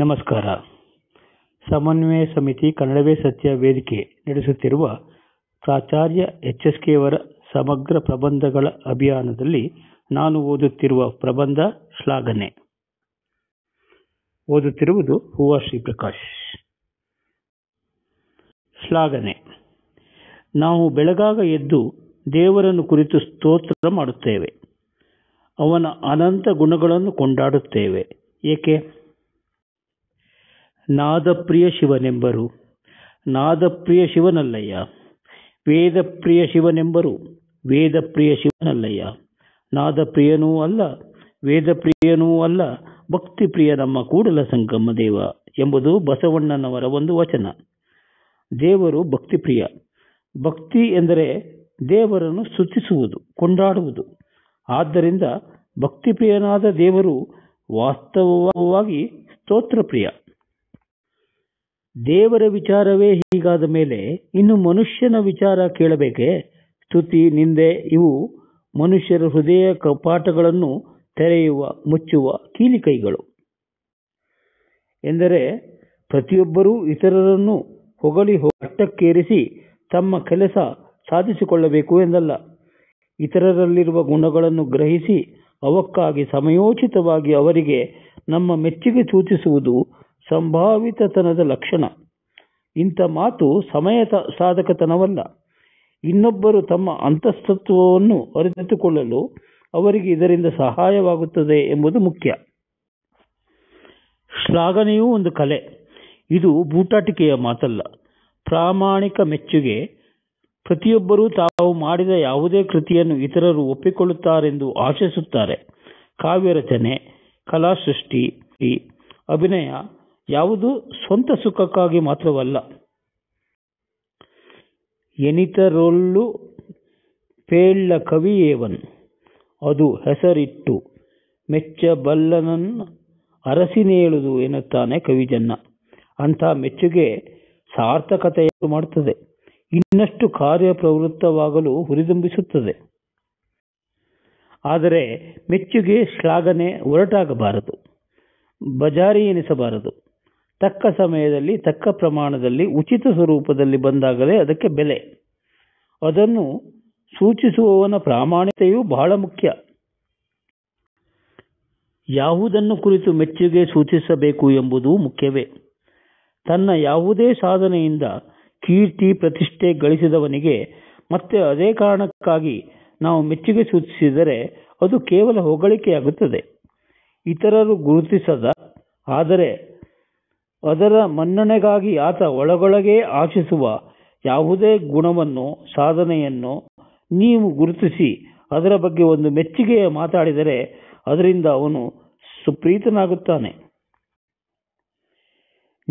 ನಮಸ್ಕಾರ ಸಮನ್ವಯ ಸಮಿತಿ ಕನ್ನಡವೇ ಸತ್ಯ ವೇದಿಕೆ ನಡೆಸುತ್ತಿರುವ ಪ್ರಾಚಾರ್ಯ ಎಚ್ ಎಸ್ ಕೆಯವರ ಸಮಗ್ರ ಪ್ರಬಂಧಗಳ ಅಭಿಯಾನದಲ್ಲಿ ನಾನು ಓದುತ್ತಿರುವ ಪ್ರಬಂಧ ಶ್ಲಾಘನೆ ಓದುತ್ತಿರುವುದು ಶ್ರೀ ಶ್ರೀಪ್ರಕಾಶ್ ಶ್ಲಾಘನೆ ನಾವು ಬೆಳಗಾಗ ಎದ್ದು ದೇವರನ್ನು ಕುರಿತು ಸ್ತೋತ್ರ ಮಾಡುತ್ತೇವೆ ಅವನ ಅನಂತ ಗುಣಗಳನ್ನು ಕೊಂಡಾಡುತ್ತೇವೆ ಏಕೆ ನಾದಪ್ರಿಯ ಶಿವನೆಂಬರು ನಾದಪ್ರಿಯ ಶಿವನಲ್ಲಯ್ಯ ವೇದಪ್ರಿಯ ಶಿವನೆಂಬರು ವೇದಪ್ರಿಯ ಶಿವನಲ್ಲಯ್ಯ ನಾದಪ್ರಿಯನೂ ಅಲ್ಲ ವೇದಪ್ರಿಯನೂ ಅಲ್ಲ ಭಕ್ತಿಪ್ರಿಯ ನಮ್ಮ ಕೂಡಲ ಸಂಗಮ ದೇವ ಎಂಬುದು ಬಸವಣ್ಣನವರ ಒಂದು ವಚನ ದೇವರು ಭಕ್ತಿಪ್ರಿಯ ಭಕ್ತಿ ಎಂದರೆ ದೇವರನ್ನು ಸ್ತುತಿಸುವುದು ಕೊಂಡಾಡುವುದು ಆದ್ದರಿಂದ ಭಕ್ತಿಪ್ರಿಯನಾದ ದೇವರು ವಾಸ್ತವವಾಗಿ ಸ್ತೋತ್ರಪ್ರಿಯ ದೇವರ ವಿಚಾರವೇ ಹೀಗಾದ ಮೇಲೆ ಇನ್ನು ಮನುಷ್ಯನ ವಿಚಾರ ಕೇಳಬೇಕೆ ಸ್ತುತಿ ನಿಂದೆ ಇವು ಮನುಷ್ಯರ ಹೃದಯ ಕಪಾಟಗಳನ್ನು ತೆರೆಯುವ ಮುಚ್ಚುವ ಕೀಲಿಕೈಗಳು ಎಂದರೆ ಪ್ರತಿಯೊಬ್ಬರೂ ಇತರರನ್ನು ಹೊಗಳಿ ಅಟ್ಟಕ್ಕೇರಿಸಿ ತಮ್ಮ ಕೆಲಸ ಸಾಧಿಸಿಕೊಳ್ಳಬೇಕು ಎಂದಲ್ಲ ಇತರರಲ್ಲಿರುವ ಗುಣಗಳನ್ನು ಗ್ರಹಿಸಿ ಅವಕ್ಕಾಗಿ ಸಮಯೋಚಿತವಾಗಿ ಅವರಿಗೆ ನಮ್ಮ ಮೆಚ್ಚುಗೆ ಸೂಚಿಸುವುದು ಸಂಭಾವಿತತನದ ಲಕ್ಷಣ ಇಂಥ ಮಾತು ಸಮಯ ಸಾಧಕತನವಲ್ಲ ಇನ್ನೊಬ್ಬರು ತಮ್ಮ ಅಂತಸ್ತತ್ವವನ್ನು ಅರಿತುಕೊಳ್ಳಲು ಅವರಿಗೆ ಇದರಿಂದ ಸಹಾಯವಾಗುತ್ತದೆ ಎಂಬುದು ಮುಖ್ಯ ಶ್ಲಾಘನೆಯೂ ಒಂದು ಕಲೆ ಇದು ಬೂಟಾಟಿಕೆಯ ಮಾತಲ್ಲ ಪ್ರಾಮಾಣಿಕ ಮೆಚ್ಚುಗೆ ಪ್ರತಿಯೊಬ್ಬರೂ ತಾವು ಮಾಡಿದ ಯಾವುದೇ ಕೃತಿಯನ್ನು ಇತರರು ಒಪ್ಪಿಕೊಳ್ಳುತ್ತಾರೆಂದು ಆಶಿಸುತ್ತಾರೆ ಕಾವ್ಯ ರಚನೆ ಕಲಾಸೃಷ್ಟಿ ಅಭಿನಯ ಯಾವುದು ಸ್ವಂತ ಸುಖಕ್ಕಾಗಿ ಮಾತ್ರವಲ್ಲ ಎನಿತರೊಳ್ಳು ಪೇಳ್ಳ ಕವಿಯೇವನ್ ಅದು ಹೆಸರಿಟ್ಟು ಮೆಚ್ಚಬಲ್ಲನನ್ನು ಅರಸಿನೇಳುದು ಎನ್ನುತ್ತಾನೆ ಕವಿಜನ್ನ ಅಂಥ ಮೆಚ್ಚುಗೆ ಸಾರ್ಥಕತೆಯನ್ನು ಮಾಡುತ್ತದೆ ಇನ್ನಷ್ಟು ಕಾರ್ಯಪ್ರವೃತ್ತವಾಗಲು ಹುರಿದುಂಬಿಸುತ್ತದೆ ಆದರೆ ಮೆಚ್ಚುಗೆ ಶ್ಲಾಘನೆ ಒರಟಾಗಬಾರದು ಬಜಾರಿ ಎನಿಸಬಾರದು ತಕ್ಕ ಸಮಯದಲ್ಲಿ ತಕ್ಕ ಪ್ರಮಾಣದಲ್ಲಿ ಉಚಿತ ಸ್ವರೂಪದಲ್ಲಿ ಬಂದಾಗಲೇ ಅದಕ್ಕೆ ಬೆಲೆ ಅದನ್ನು ಸೂಚಿಸುವವನ ಪ್ರಾಮಾಣಿಕತೆಯೂ ಬಹಳ ಮುಖ್ಯ ಯಾವುದನ್ನು ಕುರಿತು ಮೆಚ್ಚುಗೆ ಸೂಚಿಸಬೇಕು ಎಂಬುದು ಮುಖ್ಯವೇ ತನ್ನ ಯಾವುದೇ ಸಾಧನೆಯಿಂದ ಕೀರ್ತಿ ಪ್ರತಿಷ್ಠೆ ಗಳಿಸಿದವನಿಗೆ ಮತ್ತೆ ಅದೇ ಕಾರಣಕ್ಕಾಗಿ ನಾವು ಮೆಚ್ಚುಗೆ ಸೂಚಿಸಿದರೆ ಅದು ಕೇವಲ ಹೊಗಳಿಕೆಯಾಗುತ್ತದೆ ಇತರರು ಗುರುತಿಸದ ಆದರೆ ಅದರ ಮನ್ನಣೆಗಾಗಿ ಆತ ಒಳಗೊಳಗೇ ಆಶಿಸುವ ಯಾವುದೇ ಗುಣವನ್ನು ಸಾಧನೆಯನ್ನು ನೀವು ಗುರುತಿಸಿ ಅದರ ಬಗ್ಗೆ ಒಂದು ಮೆಚ್ಚುಗೆಯ ಮಾತಾಡಿದರೆ ಅದರಿಂದ ಅವನು ಸುಪ್ರೀತನಾಗುತ್ತಾನೆ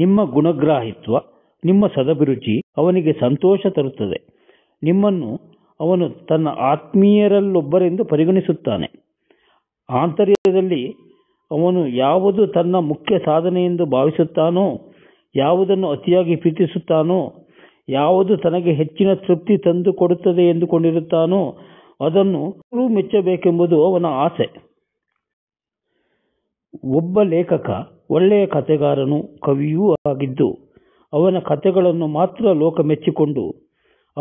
ನಿಮ್ಮ ಗುಣಗ್ರಾಹಿತ್ವ ನಿಮ್ಮ ಸದಭಿರುಚಿ ಅವನಿಗೆ ಸಂತೋಷ ತರುತ್ತದೆ ನಿಮ್ಮನ್ನು ಅವನು ತನ್ನ ಆತ್ಮೀಯರಲ್ಲೊಬ್ಬರೆಂದು ಪರಿಗಣಿಸುತ್ತಾನೆ ಆಂತರ್ಯದಲ್ಲಿ ಅವನು ಯಾವುದು ತನ್ನ ಮುಖ್ಯ ಸಾಧನೆ ಎಂದು ಭಾವಿಸುತ್ತಾನೋ ಯಾವುದನ್ನು ಅತಿಯಾಗಿ ಪ್ರೀತಿಸುತ್ತಾನೋ ಯಾವುದು ತನಗೆ ಹೆಚ್ಚಿನ ತೃಪ್ತಿ ತಂದು ಕೊಡುತ್ತದೆ ಎಂದುಕೊಂಡಿರುತ್ತಾನೋ ಅದನ್ನು ಮೆಚ್ಚಬೇಕೆಂಬುದು ಅವನ ಆಸೆ ಒಬ್ಬ ಲೇಖಕ ಒಳ್ಳೆಯ ಕಥೆಗಾರನು ಕವಿಯೂ ಆಗಿದ್ದು ಅವನ ಕಥೆಗಳನ್ನು ಮಾತ್ರ ಲೋಕ ಮೆಚ್ಚಿಕೊಂಡು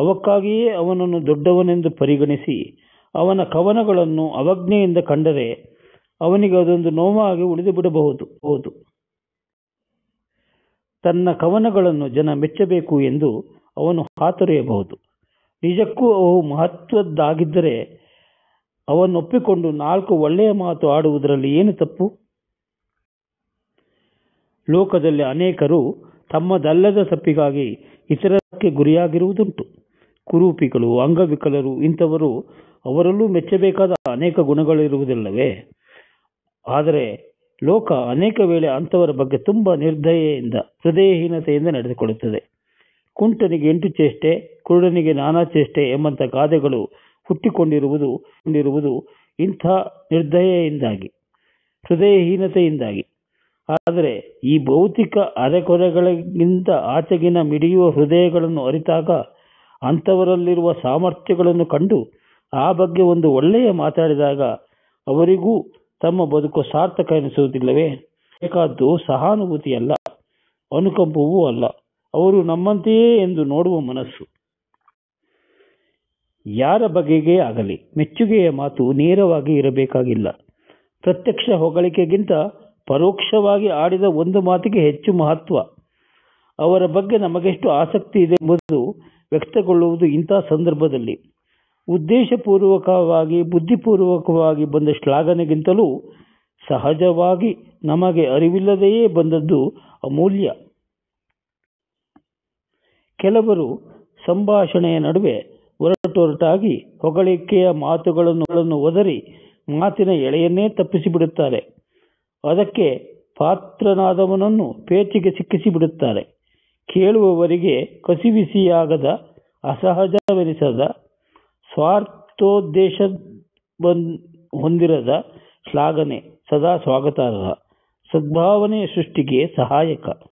ಅವಕ್ಕಾಗಿಯೇ ಅವನನ್ನು ದೊಡ್ಡವನೆಂದು ಪರಿಗಣಿಸಿ ಅವನ ಕವನಗಳನ್ನು ಅವಜ್ಞೆಯಿಂದ ಕಂಡರೆ ಅವನಿಗೆ ಅದೊಂದು ನೋವಾಗಿ ಉಳಿದು ಬಿಡಬಹುದು ಹೌದು ತನ್ನ ಕವನಗಳನ್ನು ಜನ ಮೆಚ್ಚಬೇಕು ಎಂದು ಅವನು ಹಾತೊರೆಯಬಹುದು ನಿಜಕ್ಕೂ ಅವು ಮಹತ್ವದ್ದಾಗಿದ್ದರೆ ಅವನ್ನೊಪ್ಪಿಕೊಂಡು ನಾಲ್ಕು ಒಳ್ಳೆಯ ಮಾತು ಆಡುವುದರಲ್ಲಿ ಏನು ತಪ್ಪು ಲೋಕದಲ್ಲಿ ಅನೇಕರು ತಮ್ಮದಲ್ಲದ ತಪ್ಪಿಗಾಗಿ ಇತರಕ್ಕೆ ಗುರಿಯಾಗಿರುವುದುಂಟು ಕುರೂಪಿಗಳು ಅಂಗವಿಕಲರು ಇಂಥವರು ಅವರಲ್ಲೂ ಮೆಚ್ಚಬೇಕಾದ ಅನೇಕ ಗುಣಗಳಿರುವುದಿಲ್ಲವೇ ಆದರೆ ಲೋಕ ಅನೇಕ ವೇಳೆ ಅಂಥವರ ಬಗ್ಗೆ ತುಂಬ ನಿರ್ದಯೆಯಿಂದ ಹೃದಯಹೀನತೆಯಿಂದ ನಡೆದುಕೊಳ್ಳುತ್ತದೆ ಕುಂಟನಿಗೆ ಎಂಟು ಚೇಷ್ಟೆ ಕುರುಡನಿಗೆ ನಾನಾ ಚೇಷ್ಟೆ ಎಂಬಂಥ ಗಾದೆಗಳು ಹುಟ್ಟಿಕೊಂಡಿರುವುದು ಕೊಂಡಿರುವುದು ಇಂಥ ನಿರ್ದಯೆಯಿಂದಾಗಿ ಹೃದಯಹೀನತೆಯಿಂದಾಗಿ ಆದರೆ ಈ ಭೌತಿಕ ಅರೆಕೊರೆಗಳಿಗಿಂತ ಆಚೆಗಿನ ಮಿಡಿಯುವ ಹೃದಯಗಳನ್ನು ಅರಿತಾಗ ಅಂಥವರಲ್ಲಿರುವ ಸಾಮರ್ಥ್ಯಗಳನ್ನು ಕಂಡು ಆ ಬಗ್ಗೆ ಒಂದು ಒಳ್ಳೆಯ ಮಾತಾಡಿದಾಗ ಅವರಿಗೂ ತಮ್ಮ ಬದುಕು ಸಾರ್ಥಕ ಎನಿಸುವುದಿಲ್ಲವೇ ಬೇಕಾದ್ದು ಸಹಾನುಭೂತಿಯಲ್ಲ ಅನುಕಂಪವೂ ಅಲ್ಲ ಅವರು ನಮ್ಮಂತೆಯೇ ಎಂದು ನೋಡುವ ಮನಸ್ಸು ಯಾರ ಬಗೆಗೆ ಆಗಲಿ ಮೆಚ್ಚುಗೆಯ ಮಾತು ನೇರವಾಗಿ ಇರಬೇಕಾಗಿಲ್ಲ ಪ್ರತ್ಯಕ್ಷ ಹೊಗಳಿಕೆಗಿಂತ ಪರೋಕ್ಷವಾಗಿ ಆಡಿದ ಒಂದು ಮಾತಿಗೆ ಹೆಚ್ಚು ಮಹತ್ವ ಅವರ ಬಗ್ಗೆ ನಮಗೆಷ್ಟು ಆಸಕ್ತಿ ಇದೆ ಎಂಬುದು ವ್ಯಕ್ತಗೊಳ್ಳುವುದು ಇಂಥ ಸಂದರ್ಭದಲ್ಲಿ ಉದ್ದೇಶಪೂರ್ವಕವಾಗಿ ಬುದ್ಧಿಪೂರ್ವಕವಾಗಿ ಬಂದ ಶ್ಲಾಘನೆಗಿಂತಲೂ ಸಹಜವಾಗಿ ನಮಗೆ ಅರಿವಿಲ್ಲದೆಯೇ ಬಂದದ್ದು ಅಮೂಲ್ಯ ಕೆಲವರು ಸಂಭಾಷಣೆಯ ನಡುವೆ ಒರಟೊರಟಾಗಿ ಹೊಗಳಿಕೆಯ ಮಾತುಗಳನ್ನು ಒದರಿ ಮಾತಿನ ಎಳೆಯನ್ನೇ ತಪ್ಪಿಸಿಬಿಡುತ್ತಾರೆ ಅದಕ್ಕೆ ಪಾತ್ರನಾದವನನ್ನು ಪೇಚಿಗೆ ಸಿಕ್ಕಿಸಿಬಿಡುತ್ತಾರೆ ಕೇಳುವವರಿಗೆ ಕಸಿವಿಸಿಯಾಗದ ಅಸಹಜವೆನಿಸದ ಸ್ವಾರ್ಥೋದ್ದೇಶ ಬಂದ್ ಹೊಂದಿರದ ಶ್ಲಾಘನೆ ಸದಾ ಸ್ವಾಗತಾರ್ಹ ಸದ್ಭಾವನೆ ಸೃಷ್ಟಿಗೆ ಸಹಾಯಕ